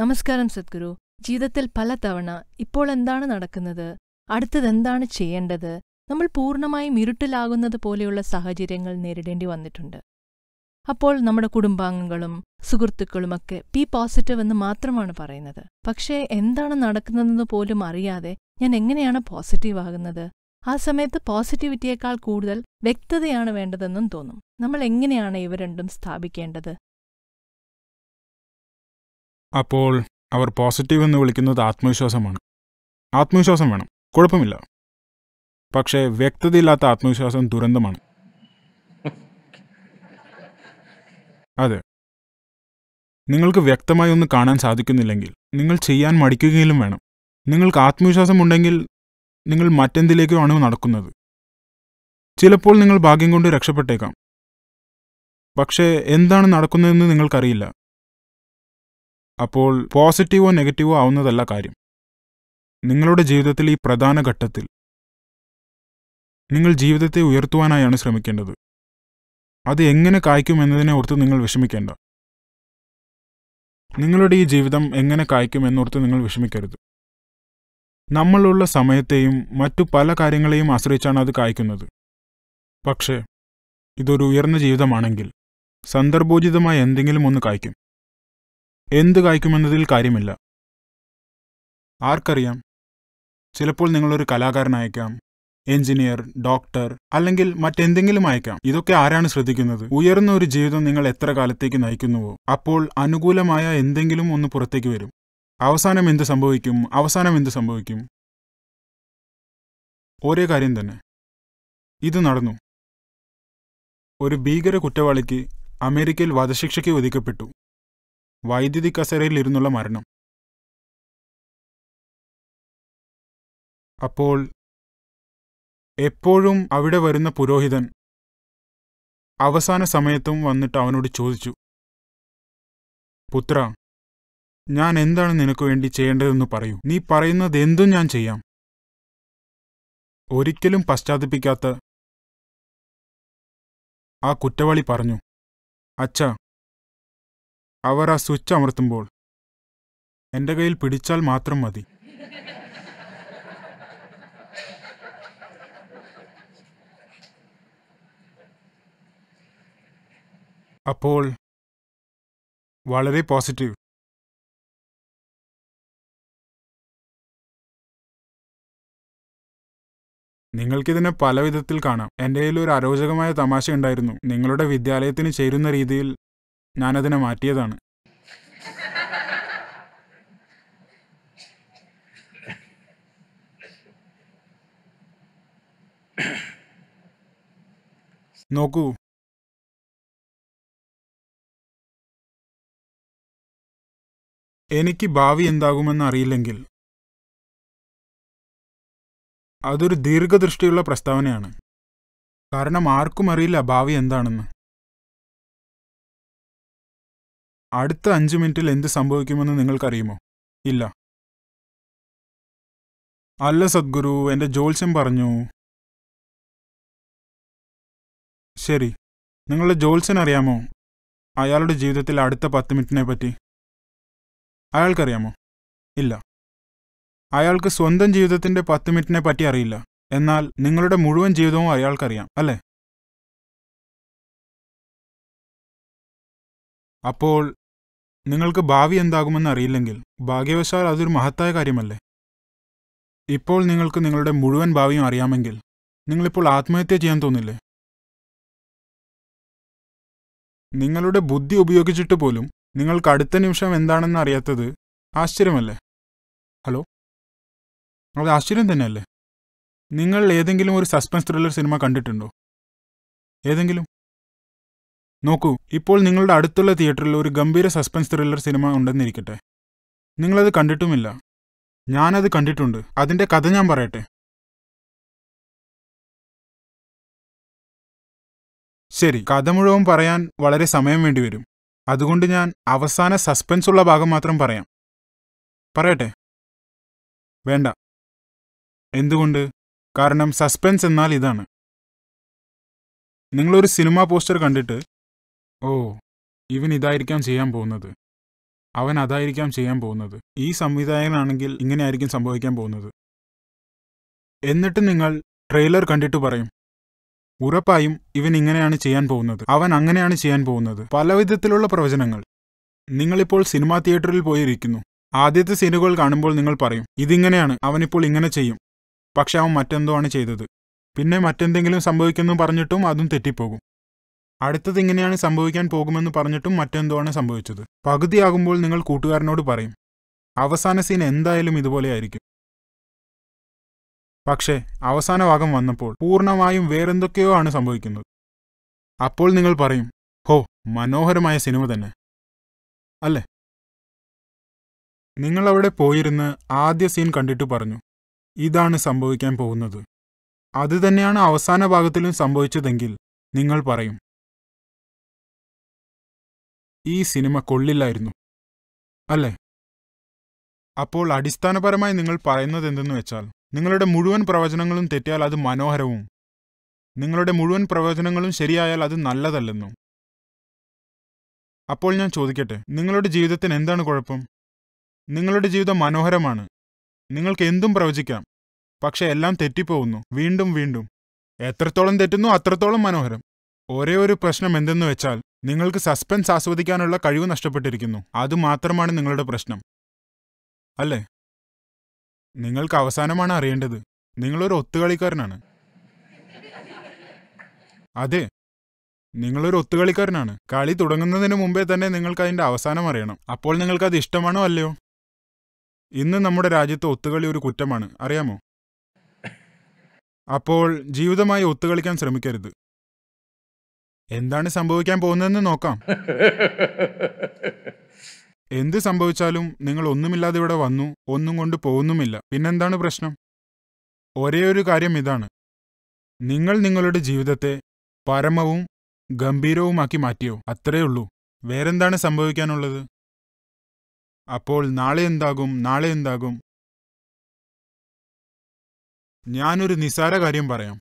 നമസ്കാരം സദ്ഗുരു ജീവിതത്തിൽ പല തവണ ഇപ്പോൾ എന്താണ് നടക്കുന്നത് അടുത്തതെന്താണ് ചെയ്യേണ്ടത് നമ്മൾ പൂർണ്ണമായും ഇരുട്ടിലാകുന്നത് പോലെയുള്ള സാഹചര്യങ്ങൾ നേരിടേണ്ടി വന്നിട്ടുണ്ട് അപ്പോൾ നമ്മുടെ കുടുംബാംഗങ്ങളും സുഹൃത്തുക്കളും ഒക്കെ പി പോസിറ്റീവ് എന്ന് മാത്രമാണ് പറയുന്നത് പക്ഷേ എന്താണ് നടക്കുന്നതെന്ന് പോലും അറിയാതെ ഞാൻ എങ്ങനെയാണ് പോസിറ്റീവ് ആകുന്നത് ആ സമയത്ത് പോസിറ്റിവിറ്റിയേക്കാൾ കൂടുതൽ വ്യക്തതയാണ് വേണ്ടതെന്നും തോന്നും നമ്മൾ എങ്ങനെയാണ് ഇവ രണ്ടും സ്ഥാപിക്കേണ്ടത് അപ്പോൾ അവർ പോസിറ്റീവ് എന്ന് വിളിക്കുന്നത് ആത്മവിശ്വാസമാണ് ആത്മവിശ്വാസം വേണം കുഴപ്പമില്ല പക്ഷേ വ്യക്തതയില്ലാത്ത ആത്മവിശ്വാസം ദുരന്തമാണ് അതെ നിങ്ങൾക്ക് വ്യക്തമായി ഒന്ന് കാണാൻ സാധിക്കുന്നില്ലെങ്കിൽ നിങ്ങൾ ചെയ്യാൻ മടിക്കുകയും വേണം നിങ്ങൾക്ക് ആത്മവിശ്വാസം ഉണ്ടെങ്കിൽ നിങ്ങൾ മറ്റെന്തിലേക്കോ ആണ് നടക്കുന്നത് ചിലപ്പോൾ നിങ്ങൾ ഭാഗ്യം കൊണ്ട് രക്ഷപ്പെട്ടേക്കാം പക്ഷേ എന്താണ് നടക്കുന്നതെന്ന് നിങ്ങൾക്കറിയില്ല അപ്പോൾ പോസിറ്റീവോ നെഗറ്റീവോ ആവുന്നതല്ല കാര്യം നിങ്ങളുടെ ജീവിതത്തിൽ ഈ പ്രധാന ഘട്ടത്തിൽ നിങ്ങൾ ജീവിതത്തെ ഉയർത്തുവാനായാണ് ശ്രമിക്കേണ്ടത് അത് എങ്ങനെ കായ്ക്കും എന്നതിനെ ഓർത്ത് നിങ്ങൾ വിഷമിക്കേണ്ട നിങ്ങളുടെ ഈ ജീവിതം എങ്ങനെ കായ്ക്കും എന്നോർത്ത് നിങ്ങൾ വിഷമിക്കരുത് നമ്മളുള്ള സമയത്തെയും മറ്റു പല കാര്യങ്ങളെയും ആശ്രയിച്ചാണ് അത് കായ്ക്കുന്നത് പക്ഷേ ഇതൊരു ഉയർന്ന ജീവിതമാണെങ്കിൽ സന്ദർഭോചിതമായ എന്തെങ്കിലും ഒന്ന് കായ്ക്കും എന്ത് കായ്ക്കുമെന്നതിൽ കാര്യമില്ല ആർക്കറിയാം ചിലപ്പോൾ നിങ്ങളൊരു കലാകാരനായേക്കാം എഞ്ചിനീയർ ഡോക്ടർ അല്ലെങ്കിൽ മറ്റെന്തെങ്കിലും അയക്കാം ഇതൊക്കെ ആരാണ് ശ്രദ്ധിക്കുന്നത് ഉയർന്ന ഒരു ജീവിതം നിങ്ങൾ എത്ര കാലത്തേക്ക് നയിക്കുന്നുവോ അപ്പോൾ അനുകൂലമായ എന്തെങ്കിലും ഒന്ന് പുറത്തേക്ക് വരും അവസാനം എന്ത് സംഭവിക്കും അവസാനം എന്ത് സംഭവിക്കും ഒരേ കാര്യം തന്നെ ഇത് നടന്നു ഒരു ഭീകര കുറ്റവാളിക്ക് അമേരിക്കയിൽ വധശിക്ഷയ്ക്ക് വിധിക്കപ്പെട്ടു വൈദ്യുതി കസേരയിലിരുന്നുള്ള മരണം അപ്പോൾ എപ്പോഴും അവിടെ വരുന്ന പുരോഹിതൻ അവസാന സമയത്തും വന്നിട്ട് അവനോട് ചോദിച്ചു പുത്ര ഞാൻ എന്താണ് നിനക്ക് വേണ്ടി ചെയ്യേണ്ടതെന്ന് പറയൂ നീ പറയുന്നത് എന്തും ഞാൻ ചെയ്യാം ഒരിക്കലും പശ്ചാത്തപിക്കാത്ത ആ കുറ്റവാളി പറഞ്ഞു അച്ഛാ അവർ ആ സ്വിച്ച് അമർത്തുമ്പോൾ എൻ്റെ കയ്യിൽ പിടിച്ചാൽ മാത്രം മതി അപ്പോൾ വളരെ പോസിറ്റീവ് നിങ്ങൾക്കിതിനെ പല വിധത്തിൽ കാണാം എൻ്റെ ഒരു അരോചകമായ തമാശ ഉണ്ടായിരുന്നു നിങ്ങളുടെ വിദ്യാലയത്തിന് ചേരുന്ന രീതിയിൽ ഞാനതിനെ മാറ്റിയതാണ് നോക്കൂ എനിക്ക് ഭാവി എന്താകുമെന്ന് അറിയില്ലെങ്കിൽ അതൊരു ദീർഘദൃഷ്ടിയുള്ള പ്രസ്താവനയാണ് കാരണം ആർക്കും അറിയില്ല ഭാവി എന്താണെന്ന് അടുത്ത അഞ്ച് മിനിറ്റിൽ എന്ത് സംഭവിക്കുമെന്ന് നിങ്ങൾക്കറിയുമോ ഇല്ല അല്ല സദ്ഗുരു എന്റെ ജോത്സ്യം പറഞ്ഞു ശരി നിങ്ങളുടെ ജോത്സ്യൻ അറിയാമോ അയാളുടെ ജീവിതത്തിൽ അടുത്ത പത്ത് മിനിറ്റിനെ പറ്റി അയാൾക്കറിയാമോ ഇല്ല അയാൾക്ക് സ്വന്തം ജീവിതത്തിന്റെ പത്ത് മിനിറ്റിനെ പറ്റി അറിയില്ല എന്നാൽ നിങ്ങളുടെ മുഴുവൻ ജീവിതവും അയാൾക്കറിയാം അല്ലേ അപ്പോൾ നിങ്ങൾക്ക് ഭാവി എന്താകുമെന്ന് അറിയില്ലെങ്കിൽ ഭാഗ്യവശാൽ അതൊരു മഹത്തായ കാര്യമല്ലേ ഇപ്പോൾ നിങ്ങൾക്ക് നിങ്ങളുടെ മുഴുവൻ ഭാവിയും അറിയാമെങ്കിൽ നിങ്ങളിപ്പോൾ ആത്മഹത്യ ചെയ്യാൻ തോന്നില്ലേ നിങ്ങളുടെ ബുദ്ധി ഉപയോഗിച്ചിട്ട് പോലും നിങ്ങൾക്ക് അടുത്ത നിമിഷം എന്താണെന്ന് അറിയാത്തത് ആശ്ചര്യമല്ലേ ഹലോ അത് ആശ്ചര്യം തന്നെയല്ലേ നിങ്ങൾ ഏതെങ്കിലും ഒരു സസ്പെൻസ് ത്രില്ലർ സിനിമ കണ്ടിട്ടുണ്ടോ ഏതെങ്കിലും നോക്കൂ ഇപ്പോൾ നിങ്ങളുടെ അടുത്തുള്ള തിയേറ്ററിൽ ഒരു ഗംഭീര സസ്പെൻസ് ത്രില്ലർ സിനിമ ഉണ്ടെന്നിരിക്കട്ടെ നിങ്ങളത് കണ്ടിട്ടുമില്ല ഞാനത് കണ്ടിട്ടുണ്ട് അതിൻ്റെ കഥ ഞാൻ പറയട്ടെ ശരി കഥ മുഴുവൻ പറയാൻ വളരെ സമയം വേണ്ടിവരും അതുകൊണ്ട് ഞാൻ അവസാന സസ്പെൻസ് ഉള്ള ഭാഗം മാത്രം പറയാം പറയട്ടെ വേണ്ട എന്തുകൊണ്ട് കാരണം സസ്പെൻസ് എന്നാൽ ഇതാണ് നിങ്ങളൊരു സിനിമ പോസ്റ്റർ കണ്ടിട്ട് ഓ ഇവൻ ഇതായിരിക്കാം ചെയ്യാൻ പോകുന്നത് അവൻ അതായിരിക്കാം ചെയ്യാൻ പോകുന്നത് ഈ സംവിധായകനാണെങ്കിൽ ഇങ്ങനെ ആയിരിക്കും സംഭവിക്കാൻ പോകുന്നത് എന്നിട്ട് നിങ്ങൾ ട്രെയിലർ കണ്ടിട്ട് പറയും ഉറപ്പായും ഇവൻ ഇങ്ങനെയാണ് ചെയ്യാൻ പോകുന്നത് അവൻ അങ്ങനെയാണ് ചെയ്യാൻ പോകുന്നത് പലവിധത്തിലുള്ള പ്രവചനങ്ങൾ നിങ്ങളിപ്പോൾ സിനിമാ തിയേറ്ററിൽ പോയിരിക്കുന്നു ആദ്യത്തെ സീനുകൾ കാണുമ്പോൾ നിങ്ങൾ പറയും ഇതിങ്ങനെയാണ് അവനിപ്പോൾ ഇങ്ങനെ ചെയ്യും പക്ഷെ അവൻ മറ്റെന്തോ ആണ് ചെയ്തത് പിന്നെ മറ്റെന്തെങ്കിലും സംഭവിക്കുന്നു പറഞ്ഞിട്ടും അതും തെറ്റിപ്പോകും അടുത്തത് ഇങ്ങനെയാണ് സംഭവിക്കാൻ പോകുമെന്ന് പറഞ്ഞിട്ടും മറ്റെന്തോ ആണ് സംഭവിച്ചത് പകുതിയാകുമ്പോൾ നിങ്ങൾ കൂട്ടുകാരനോട് പറയും അവസാന സീൻ എന്തായാലും ഇതുപോലെയായിരിക്കും പക്ഷേ അവസാന ഭാഗം വന്നപ്പോൾ പൂർണ്ണമായും വേറെന്തൊക്കെയോ ആണ് സംഭവിക്കുന്നത് അപ്പോൾ നിങ്ങൾ പറയും ഹോ മനോഹരമായ സിനിമ തന്നെ അല്ലേ നിങ്ങൾ അവിടെ പോയിരുന്ന് ആദ്യ സീൻ കണ്ടിട്ട് പറഞ്ഞു ഇതാണ് സംഭവിക്കാൻ പോകുന്നത് അതുതന്നെയാണ് അവസാന ഭാഗത്തിലും സംഭവിച്ചതെങ്കിൽ നിങ്ങൾ പറയും ഈ സിനിമ കൊള്ളില്ലായിരുന്നു അല്ലേ അപ്പോൾ അടിസ്ഥാനപരമായി നിങ്ങൾ പറയുന്നത് എന്തെന്ന് വെച്ചാൽ നിങ്ങളുടെ മുഴുവൻ പ്രവചനങ്ങളും തെറ്റിയാൽ അത് മനോഹരവും നിങ്ങളുടെ മുഴുവൻ പ്രവചനങ്ങളും ശരിയായാൽ അത് നല്ലതല്ലെന്നും അപ്പോൾ ഞാൻ ചോദിക്കട്ടെ നിങ്ങളുടെ ജീവിതത്തിന് എന്താണ് കുഴപ്പം നിങ്ങളുടെ ജീവിതം മനോഹരമാണ് നിങ്ങൾക്ക് എന്തും പ്രവചിക്കാം പക്ഷെ എല്ലാം തെറ്റിപ്പോകുന്നു വീണ്ടും വീണ്ടും എത്രത്തോളം തെറ്റുന്നു അത്രത്തോളം മനോഹരം ഒരേ ഒരു പ്രശ്നം എന്തെന്ന് വെച്ചാൽ നിങ്ങൾക്ക് സസ്പെൻസ് ആസ്വദിക്കാനുള്ള കഴിവ് നഷ്ടപ്പെട്ടിരിക്കുന്നു അത് മാത്രമാണ് നിങ്ങളുടെ പ്രശ്നം അല്ലേ നിങ്ങൾക്ക് അവസാനമാണ് അറിയേണ്ടത് നിങ്ങളൊരു ഒത്തുകളിക്കാരനാണ് അതെ നിങ്ങളൊരു ഒത്തുകളിക്കാരനാണ് കളി തുടങ്ങുന്നതിന് മുമ്പേ തന്നെ നിങ്ങൾക്ക് അതിന്റെ അവസാനം അറിയണം അപ്പോൾ നിങ്ങൾക്ക് അത് ഇഷ്ടമാണോ അല്ലയോ ഇന്ന് നമ്മുടെ രാജ്യത്ത് ഒത്തുകളി ഒരു കുറ്റമാണ് അറിയാമോ അപ്പോൾ ജീവിതമായി ഒത്തുകളിക്കാൻ ശ്രമിക്കരുത് എന്താണ് സംഭവിക്കാൻ പോകുന്നതെന്ന് നോക്കാം എന്ത് സംഭവിച്ചാലും നിങ്ങൾ ഒന്നുമില്ലാതെ ഇവിടെ വന്നു ഒന്നും കൊണ്ട് പോകുന്നുമില്ല പിന്നെന്താണ് പ്രശ്നം ഒരേ ഒരു കാര്യം ഇതാണ് നിങ്ങൾ നിങ്ങളുടെ ജീവിതത്തെ പരമവും ഗംഭീരവുമാക്കി മാറ്റിയോ അത്രയേ ഉള്ളൂ വേറെന്താണ് സംഭവിക്കാനുള്ളത് അപ്പോൾ നാളെ എന്താകും നാളെ എന്താകും ഞാനൊരു നിസാര കാര്യം പറയാം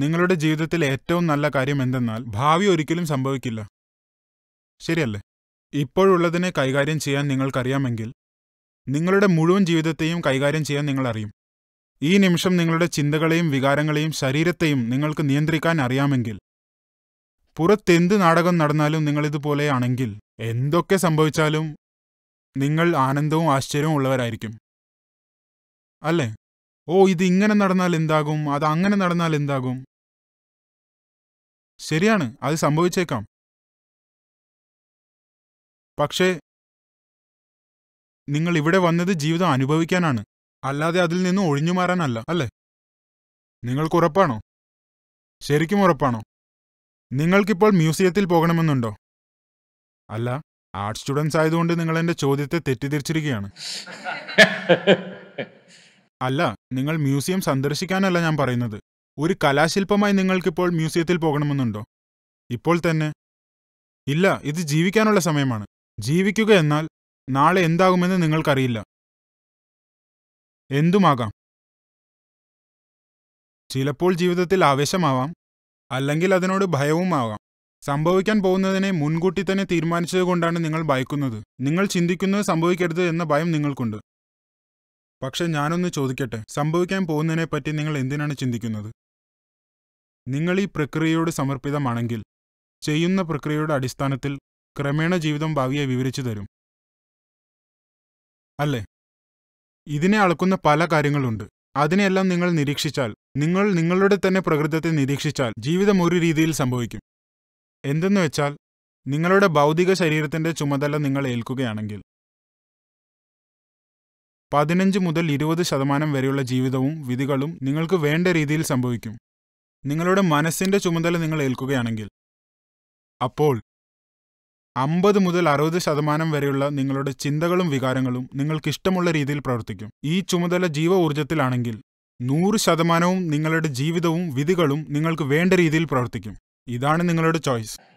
നിങ്ങളുടെ ജീവിതത്തിൽ ഏറ്റവും നല്ല കാര്യം എന്തെന്നാൽ ഭാവി ഒരിക്കലും സംഭവിക്കില്ല ശരിയല്ലേ ഇപ്പോഴുള്ളതിനെ കൈകാര്യം ചെയ്യാൻ നിങ്ങൾക്കറിയാമെങ്കിൽ നിങ്ങളുടെ മുഴുവൻ ജീവിതത്തെയും കൈകാര്യം ചെയ്യാൻ നിങ്ങളറിയും ഈ നിമിഷം നിങ്ങളുടെ ചിന്തകളെയും വികാരങ്ങളെയും ശരീരത്തെയും നിങ്ങൾക്ക് നിയന്ത്രിക്കാൻ അറിയാമെങ്കിൽ പുറത്തെന്ത് നാടകം നടന്നാലും നിങ്ങളിതുപോലെയാണെങ്കിൽ എന്തൊക്കെ സംഭവിച്ചാലും നിങ്ങൾ ആനന്ദവും ആശ്ചര്യവും ഉള്ളവരായിരിക്കും അല്ലേ ഓ ഇത് ഇങ്ങനെ നടന്നാൽ എന്താകും അത് അങ്ങനെ നടന്നാൽ എന്താകും ശരിയാണ് അത് സംഭവിച്ചേക്കാം പക്ഷേ നിങ്ങൾ ഇവിടെ വന്നത് ജീവിതം അനുഭവിക്കാനാണ് അല്ലാതെ അതിൽ നിന്ന് ഒഴിഞ്ഞു മാറാനല്ല അല്ലേ നിങ്ങൾക്ക് ഉറപ്പാണോ ശരിക്കും ഉറപ്പാണോ നിങ്ങൾക്കിപ്പോൾ മ്യൂസിയത്തിൽ പോകണമെന്നുണ്ടോ അല്ല ആർട്ട് സ്റ്റുഡൻസ് ആയതുകൊണ്ട് നിങ്ങൾ എന്റെ ചോദ്യത്തെ തെറ്റിദ്ധരിച്ചിരിക്കുകയാണ് അല്ല നിങ്ങൾ മ്യൂസിയം സന്ദർശിക്കാനല്ല ഞാൻ പറയുന്നത് ഒരു കലാശില്പമായി നിങ്ങൾക്കിപ്പോൾ മ്യൂസിയത്തിൽ പോകണമെന്നുണ്ടോ ഇപ്പോൾ തന്നെ ഇല്ല ഇത് ജീവിക്കാനുള്ള സമയമാണ് ജീവിക്കുക എന്നാൽ നാളെ എന്താകുമെന്ന് നിങ്ങൾക്കറിയില്ല എന്തുമാകാം ചിലപ്പോൾ ജീവിതത്തിൽ ആവേശമാവാം അല്ലെങ്കിൽ അതിനോട് ഭയവും ആവാം സംഭവിക്കാൻ പോകുന്നതിനെ മുൻകൂട്ടി തന്നെ തീരുമാനിച്ചതുകൊണ്ടാണ് നിങ്ങൾ ഭയക്കുന്നത് നിങ്ങൾ ചിന്തിക്കുന്നത് സംഭവിക്കരുത് എന്ന ഭയം നിങ്ങൾക്കുണ്ട് പക്ഷെ ഞാനൊന്ന് ചോദിക്കട്ടെ സംഭവിക്കാൻ പറ്റി നിങ്ങൾ എന്തിനാണ് ചിന്തിക്കുന്നത് നിങ്ങൾ ഈ പ്രക്രിയയോട് സമർപ്പിതമാണെങ്കിൽ ചെയ്യുന്ന പ്രക്രിയയുടെ അടിസ്ഥാനത്തിൽ ക്രമേണ ജീവിതം ഭാവിയെ വിവരിച്ചു തരും അല്ലേ ഇതിനെ അളക്കുന്ന പല കാര്യങ്ങളുണ്ട് അതിനെല്ലാം നിങ്ങൾ നിരീക്ഷിച്ചാൽ നിങ്ങൾ നിങ്ങളുടെ തന്നെ പ്രകൃതത്തെ നിരീക്ഷിച്ചാൽ ജീവിതം ഒരു രീതിയിൽ സംഭവിക്കും എന്തെന്ന് വെച്ചാൽ നിങ്ങളുടെ ഭൗതിക ശരീരത്തിന്റെ ചുമതല നിങ്ങൾ ഏൽക്കുകയാണെങ്കിൽ പതിനഞ്ച് മുതൽ ഇരുപത് ശതമാനം വരെയുള്ള ജീവിതവും വിധികളും നിങ്ങൾക്ക് വേണ്ട രീതിയിൽ സംഭവിക്കും നിങ്ങളുടെ മനസ്സിന്റെ ചുമതല നിങ്ങൾ ഏൽക്കുകയാണെങ്കിൽ അപ്പോൾ അമ്പത് മുതൽ അറുപത് ശതമാനം വരെയുള്ള നിങ്ങളുടെ ചിന്തകളും വികാരങ്ങളും നിങ്ങൾക്കിഷ്ടമുള്ള രീതിയിൽ പ്രവർത്തിക്കും ഈ ചുമതല ജീവ ഊർജത്തിലാണെങ്കിൽ നൂറ് ശതമാനവും നിങ്ങളുടെ ജീവിതവും വിധികളും നിങ്ങൾക്ക് വേണ്ട രീതിയിൽ പ്രവർത്തിക്കും ഇതാണ് നിങ്ങളുടെ ചോയ്സ്